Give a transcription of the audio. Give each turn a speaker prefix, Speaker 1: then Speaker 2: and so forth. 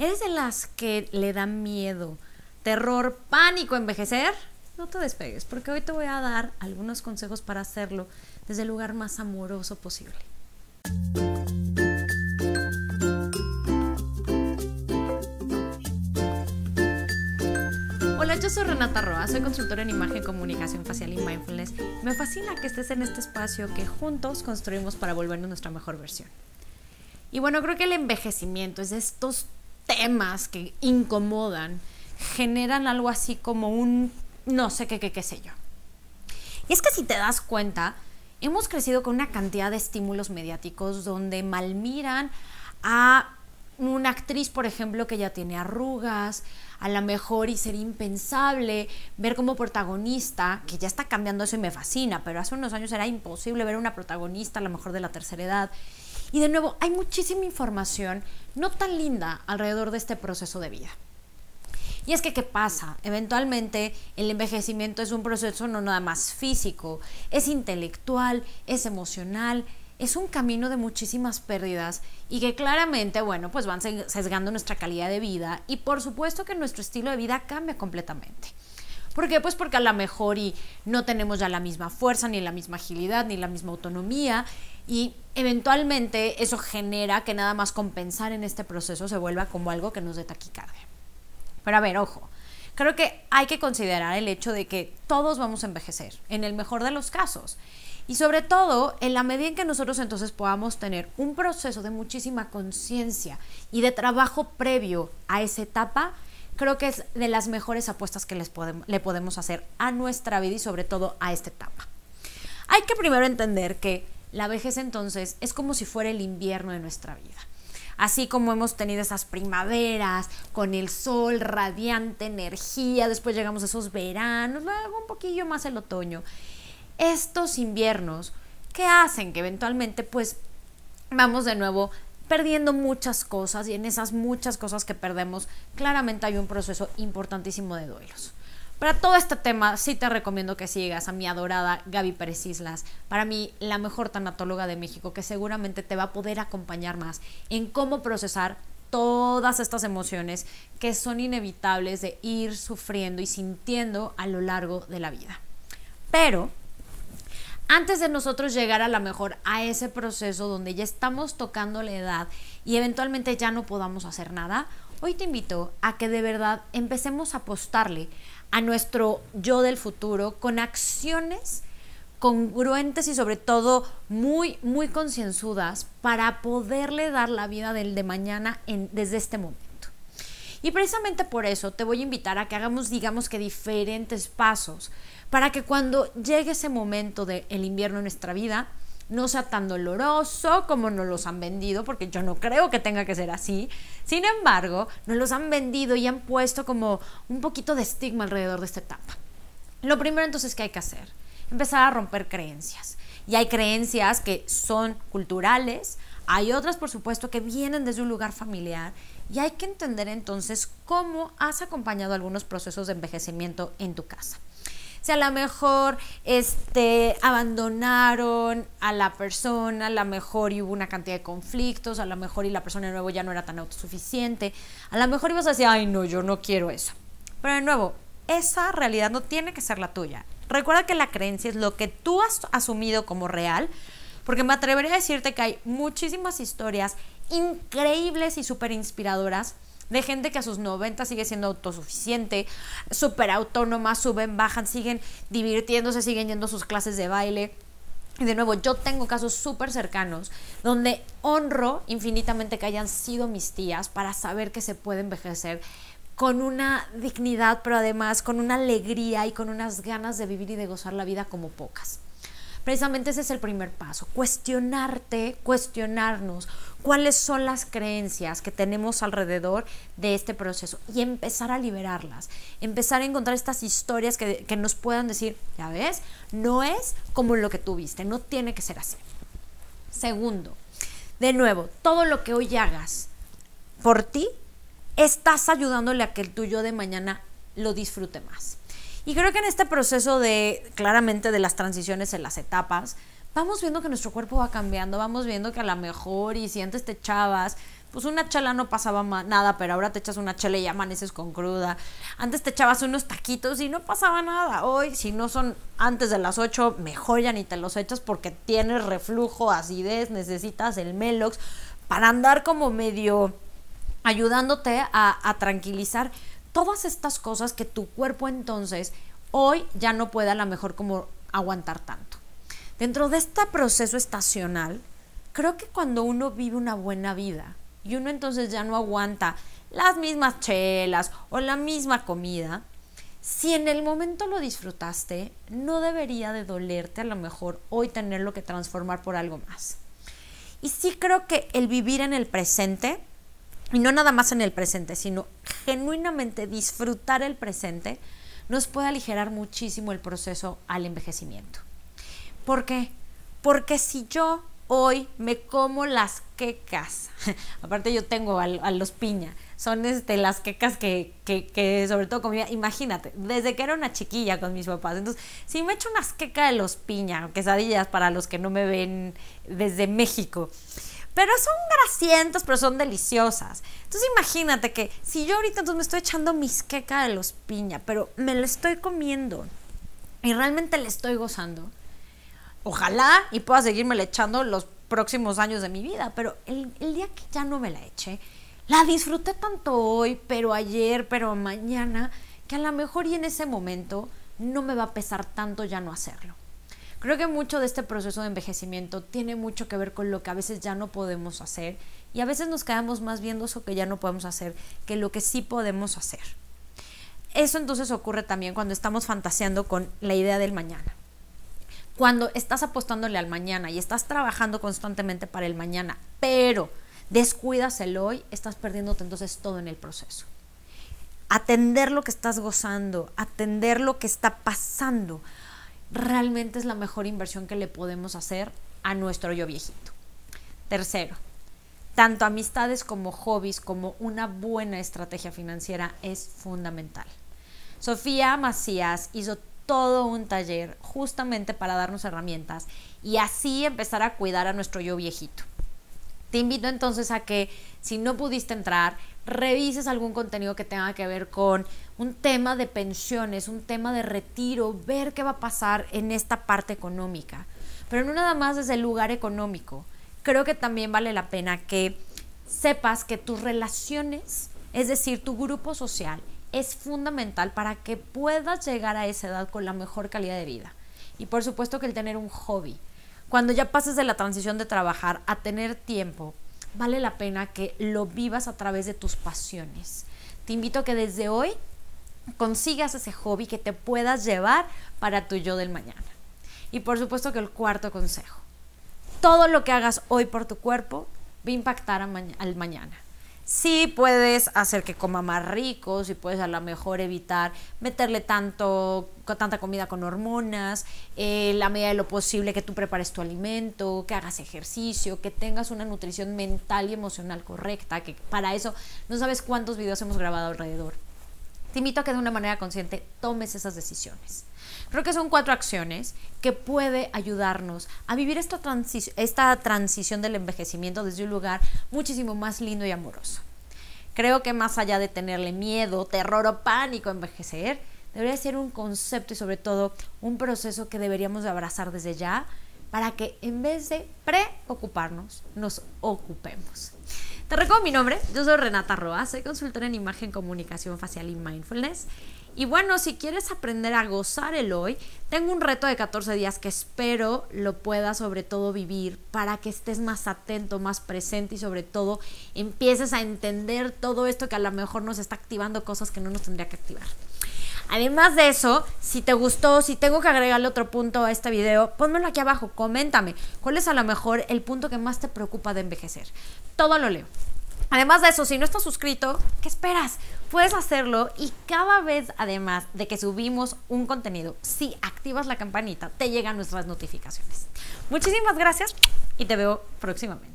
Speaker 1: ¿Eres de las que le da miedo, terror, pánico envejecer? No te despegues, porque hoy te voy a dar algunos consejos para hacerlo desde el lugar más amoroso posible. Hola, yo soy Renata Roa, soy consultora en imagen, comunicación facial y mindfulness. Me fascina que estés en este espacio que juntos construimos para volvernos nuestra mejor versión. Y bueno, creo que el envejecimiento es de estos temas que incomodan generan algo así como un no sé qué, qué, qué sé yo. Y es que si te das cuenta, hemos crecido con una cantidad de estímulos mediáticos donde malmiran a una actriz, por ejemplo, que ya tiene arrugas, a lo mejor y sería impensable ver como protagonista, que ya está cambiando eso y me fascina, pero hace unos años era imposible ver una protagonista a lo mejor de la tercera edad y de nuevo, hay muchísima información no tan linda alrededor de este proceso de vida. Y es que, ¿qué pasa? Eventualmente el envejecimiento es un proceso no nada más físico, es intelectual, es emocional, es un camino de muchísimas pérdidas y que claramente, bueno, pues van sesgando nuestra calidad de vida y por supuesto que nuestro estilo de vida cambia completamente. ¿Por qué? Pues porque a lo mejor y no tenemos ya la misma fuerza, ni la misma agilidad, ni la misma autonomía. Y eventualmente eso genera que nada más compensar en este proceso se vuelva como algo que nos dé taquicardia. Pero a ver, ojo, creo que hay que considerar el hecho de que todos vamos a envejecer, en el mejor de los casos. Y sobre todo, en la medida en que nosotros entonces podamos tener un proceso de muchísima conciencia y de trabajo previo a esa etapa, creo que es de las mejores apuestas que podemos, le podemos hacer a nuestra vida y sobre todo a esta etapa. Hay que primero entender que la vejez entonces es como si fuera el invierno de nuestra vida. Así como hemos tenido esas primaveras con el sol, radiante energía, después llegamos a esos veranos, luego un poquillo más el otoño. Estos inviernos, ¿qué hacen? Que eventualmente pues vamos de nuevo perdiendo muchas cosas y en esas muchas cosas que perdemos claramente hay un proceso importantísimo de duelos. Para todo este tema, sí te recomiendo que sigas a mi adorada Gaby Pérez Islas, para mí la mejor tanatóloga de México, que seguramente te va a poder acompañar más en cómo procesar todas estas emociones que son inevitables de ir sufriendo y sintiendo a lo largo de la vida. Pero antes de nosotros llegar a lo mejor a ese proceso donde ya estamos tocando la edad y eventualmente ya no podamos hacer nada, hoy te invito a que de verdad empecemos a apostarle a nuestro yo del futuro con acciones congruentes y sobre todo muy, muy concienzudas para poderle dar la vida del de mañana desde este momento. Y precisamente por eso te voy a invitar a que hagamos, digamos que, diferentes pasos para que cuando llegue ese momento del de invierno en nuestra vida, no sea tan doloroso como nos los han vendido, porque yo no creo que tenga que ser así. Sin embargo, nos los han vendido y han puesto como un poquito de estigma alrededor de esta etapa. Lo primero entonces que hay que hacer, empezar a romper creencias. Y hay creencias que son culturales, hay otras por supuesto que vienen desde un lugar familiar y hay que entender entonces cómo has acompañado algunos procesos de envejecimiento en tu casa. Si a lo mejor este, abandonaron a la persona, a lo mejor hubo una cantidad de conflictos, a lo mejor y la persona de nuevo ya no era tan autosuficiente, a lo mejor ibas a decir, ay no, yo no quiero eso. Pero de nuevo, esa realidad no tiene que ser la tuya. Recuerda que la creencia es lo que tú has asumido como real, porque me atrevería a decirte que hay muchísimas historias increíbles y súper inspiradoras de gente que a sus 90 sigue siendo autosuficiente, súper autónoma, suben, bajan, siguen divirtiéndose, siguen yendo a sus clases de baile. Y de nuevo, yo tengo casos súper cercanos donde honro infinitamente que hayan sido mis tías para saber que se puede envejecer con una dignidad, pero además con una alegría y con unas ganas de vivir y de gozar la vida como pocas. Precisamente ese es el primer paso, cuestionarte, cuestionarnos cuáles son las creencias que tenemos alrededor de este proceso y empezar a liberarlas, empezar a encontrar estas historias que, nos puedan decir, ya ves, no es como lo que tú viste, no tiene que ser así. Segundo, de nuevo, todo lo que hoy hagas por ti, estás ayudándole a que el tuyo de mañana lo disfrute más. Y creo que en este proceso de, claramente, de las transiciones en las etapas, vamos viendo que nuestro cuerpo va cambiando, vamos viendo que a lo mejor, y si antes te echabas, pues una chela no pasaba nada, pero ahora te echas una chela y amaneces con cruda. Antes te echabas unos taquitos y no pasaba nada. Hoy, si no son antes de las 8, mejor ya ni te los echas porque tienes reflujo, acidez, necesitas el Melox para andar como medio ayudándote a, a tranquilizar todas estas cosas que tu cuerpo entonces hoy ya no puede a lo mejor como aguantar tanto. Dentro de este proceso estacional, creo que cuando uno vive una buena vida y uno entonces ya no aguanta las mismas chelas o la misma comida, si en el momento lo disfrutaste, no debería de dolerte a lo mejor hoy tenerlo que transformar por algo más. Y sí creo que el vivir en el presente y no nada más en el presente, sino genuinamente disfrutar el presente, nos puede aligerar muchísimo el proceso al envejecimiento. ¿Por qué? Porque si yo hoy me como las quecas, aparte yo tengo a, los piña, son este, las quecas que, que, sobre todo comía, imagínate, desde que era una chiquilla con mis papás, entonces si me echo unas quecas de los piña, quesadillas para los que no me ven desde México, pero son grasientas, pero son deliciosas. Entonces imagínate que si yo ahorita entonces me estoy echando mis queca de los piña, pero me la estoy comiendo y realmente la estoy gozando, ojalá y pueda seguirme la echando los próximos años de mi vida, pero el, el día que ya no me la eche, la disfruté tanto hoy, pero ayer, pero mañana, que a lo mejor y en ese momento no me va a pesar tanto ya no hacerlo. Creo que mucho de este proceso de envejecimiento tiene mucho que ver con lo que a veces ya no podemos hacer y a veces nos quedamos más viendo eso que ya no podemos hacer que lo que sí podemos hacer. Eso entonces ocurre también cuando estamos fantaseando con la idea del mañana. Cuando estás apostándole al mañana y estás trabajando constantemente para el mañana, pero descuidas el hoy, estás perdiéndote entonces todo en el proceso. Atender lo que estás gozando, atender lo que está pasando, realmente es la mejor inversión que le podemos hacer a nuestro yo viejito. Tercero, tanto amistades como hobbies como una buena estrategia financiera es fundamental. Sofía Macías hizo todo un taller justamente para darnos herramientas y así empezar a cuidar a nuestro yo viejito. Te invito entonces a que si no pudiste entrar, revises algún contenido que tenga que ver con un tema de pensiones, un tema de retiro, ver qué va a pasar en esta parte económica. Pero no nada más desde el lugar económico. Creo que también vale la pena que sepas que tus relaciones, es decir, tu grupo social, es fundamental para que puedas llegar a esa edad con la mejor calidad de vida. Y por supuesto que el tener un hobby, cuando ya pases de la transición de trabajar a tener tiempo, vale la pena que lo vivas a través de tus pasiones. Te invito a que desde hoy consigas ese hobby que te puedas llevar para tu yo del mañana. Y por supuesto que el cuarto consejo, todo lo que hagas hoy por tu cuerpo va a impactar al mañana sí puedes hacer que coma más rico, sí puedes a lo mejor evitar meterle tanto, tanta comida con hormonas, eh, la medida de lo posible que tú prepares tu alimento, que hagas ejercicio, que tengas una nutrición mental y emocional correcta, que para eso no sabes cuántos videos hemos grabado alrededor. Te invito a que de una manera consciente tomes esas decisiones. Creo que son cuatro acciones que pueden ayudarnos a vivir esta, esta transición del envejecimiento desde un lugar muchísimo más lindo y amoroso. Creo que más allá de tenerle miedo, terror o pánico a envejecer, debería ser un concepto y sobre todo un proceso que deberíamos abrazar desde ya para que en vez de preocuparnos, nos ocupemos. Te recuerdo mi nombre, yo soy Renata Roa, soy consultora en imagen, comunicación facial y mindfulness. Y bueno, si quieres aprender a gozar el hoy, tengo un reto de 14 días que espero lo puedas sobre todo vivir para que estés más atento, más presente y sobre todo empieces a entender todo esto que a lo mejor nos está activando cosas que no nos tendría que activar. Además de eso, si te gustó, si tengo que agregarle otro punto a este video, ponmelo aquí abajo, coméntame cuál es a lo mejor el punto que más te preocupa de envejecer. Todo lo leo. Además de eso, si no estás suscrito, ¿qué esperas? Puedes hacerlo y cada vez además de que subimos un contenido, si activas la campanita, te llegan nuestras notificaciones. Muchísimas gracias y te veo próximamente.